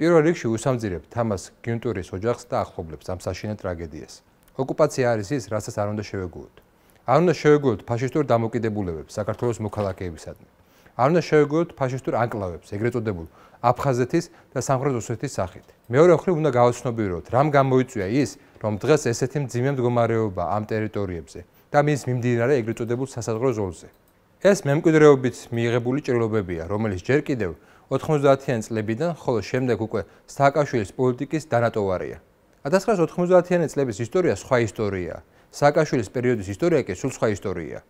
პირველ რიგში უსამძირებ თამას გინტურის ოჯახს და ახლობლებს ამ საშინე ტრაგედიას. ოკუპაცია არის ის, რასაც არ უნდა შევეგუოთ. არ უნდა შევეგუოთ ფაშისტურ დამოკიდებულებებს საქართველოს მოქალაქეებისადმი. არ უნდა შევეგუოთ ფაშისტურ ანკლავებს, ეგრეთ წოდებულ აფხაზეთის და სამხრეთ ოსეთის სახით. მეორე მხრივ უნდა გავაცნობიეროთ, რამ გამოიწვია ის, რომ დღეს ესეთი ძიმემდგომარეობა ამ ტერიტორიებზე და მის მიმდინარე ეგრეთ წოდებულ სასაზღვრო ზოლზეა. ეს მემკვიდრეობით მიიღებული ჭრილობებია, რომელიც ჯერ კიდევ 90-იან წლებიდან, ხოლო შემდეგ უკვე სააკაშვილის პოლიტიკის დანატოვარია. 1990-იან წლების ისტორია სხვა ისტორიაა. სააკაშვილის პერიოდის ისტორია კი სულ სხვა ისტორიაა.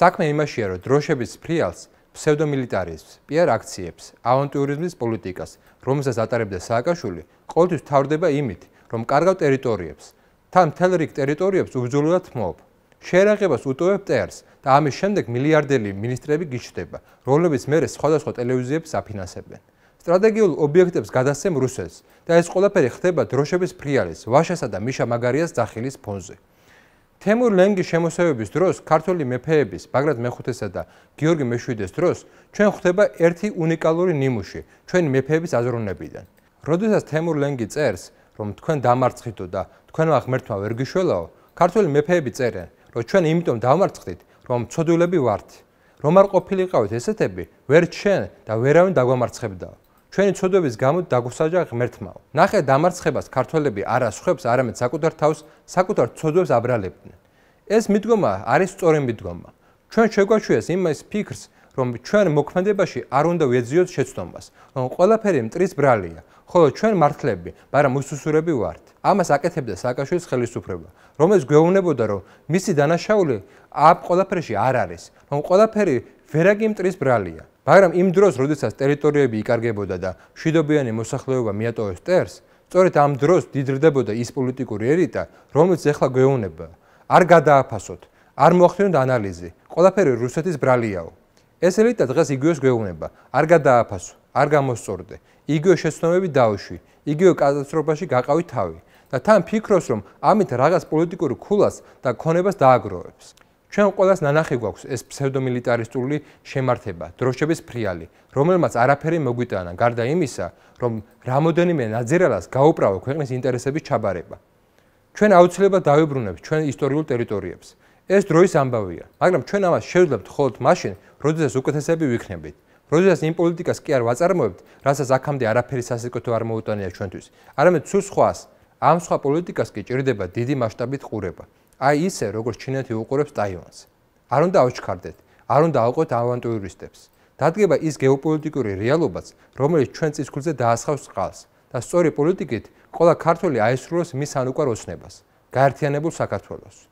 საქმე იმაშია, რომ დროშების ფრიალს, ფსევდომილიტარიზმს, პიარ აქციებს, ავანტიურიზმის პოლიტიკას, რომელსაც ატარებდა სააკაშვილი, ყოველთვის თავდება იმით, რომ კარგავ ტერიტორიებს, თან თელრიკ ტერიტორიებს უბძულოდ მოობ. შეერაღებას უტოვებ წერს და ამის შემდეგ მილიარდელი მინისტრები გიჩდება, რომლებიც მეરે სხვადასხვა ტელევიზიებს აფინანსებენ. სტრატეგიულ ობიექტებს გადასცემ რუსეთს და ეს ყველაფერი ხდება დროშების ფრიალის, ვაშასა და მიშა მაგარიას ძახილის ფონზე. თემურ ლენგის შემოსევების დროს ქართული მეფეების, ბაგრატ მე-5-ისა და გიორგი მე-7-ის დროს ჩვენ ხვდება ერთი უნიკალური ნიმუში ჩვენი მეფეების აზროვნებიდან. როდესაც თემურ ლენგი წერს, რომ თქვენ დამარცხითო და თქვენმა ღმერთმა ვერ გიშველაო, ქართული მეფეები წერენ, რომ ჩვენ იმიტომ დავმარცხდით, რომ ცოდვილები ვართ, რომ არ ყოფილიყავით ესეთები, ვერ ჩვენ და ვერავინ დაგვამარცხებდა. ჩვენი ცოდვების გამო დაგვსაჯა ღმერთმა. ნახე დამარცხებას ქართველები არასხებს, არამედ საკუთარ თავს, საკუთარ ცოდვებს აბრალებდნენ. ეს მიდგომა არის სწორი მიდგომა. ჩვენ შეგვაჩვიეს იმის ფიქრს რომ ჩვენ მოქმედებაში არ უნდა ვეძიოთ შეცდომას, რომ ყველაფერი მტრის ბრალია, ხოლო ჩვენ მართლები, მაგრამ უსუსურები ვართ. ამას აკეთებდა სააკაშვილის ხელისუფლება, რომელიც გვეუბნებოდა, რომ მისი დანაშაული აბ ყველაფერში არ არის. რომ ყველაფერი ვერაგი მტრის ბრალია. მაგრამ იმ დროს, როდესაც ტერიტორიები იკარგებოდა და შვიდობიანი მოსახლეობა მიატოვეს ტერს, სწორედ ამ დროს დიდრდებოდა ის პოლიტიკური ერიტა, რომელიც ახლა გვეუბნება. არ გადააფასოთ, არ მოახდინოთ ანალიზი. ყველაფერი რუსეთის ბრალიაო. ეს ელიტა დღეს იგივეს გვეუბნება. არ გადააფასოთ. არ გამოსწორდე. იგივე შეცნობები დავშვი, იგივე კატასტროფაში გაყავი თავი და თან ფიქროს, რომ ამით რაღაც პოლიტიკური ქულას და ქონებას დააგროვებს. ჩვენ ყოველას ნანახი გვაქვს ეს ფსევდომილიტარისტული შემართება, დროშების ფრიალი, რომელმაც არაფერი მოგვიტანა, გარდა იმისა, რომ რამოდენიმე ნაძერალას გაუპრავა ქვეყნის ინტერესების ჩაბარება. ჩვენ აუცილებლად დავებრუნებთ ჩვენ ისტორიულ ტერიტორიებს. ეს დროის ამბავია, მაგრამ ჩვენ ამას შევძლებთ მხოლოდ მაშინ, როდესაც უკეთესები ვიქნებით. როდესაც იმ პოლიტიკას კი არ ვაწარმოებთ, რასაც აქამდე არაფერი სასიკეთო არ მოუტანია ჩვენთვის, არამედ სულ სხვას, ამ სხვა პოლიტიკას კი ჭირდება დიდი მასშტაბით ყურება. აი ისე, როგორც ჩინეთი უყურებს ტაივანს. არ უნდა აღჩქარდეთ, არ უნდა აყვეთ ავანტურისტებს. დადგება ის გეოპოლიტიკური რეალობაც, რომელიც ჩვენ წისქვილზე დაასხავს წყალს და სწორი პოლიტიკით ყველა ქართველი აესრულოს მის ანუკვარ ოცნებას, გაერთიანებულ საქართველოს.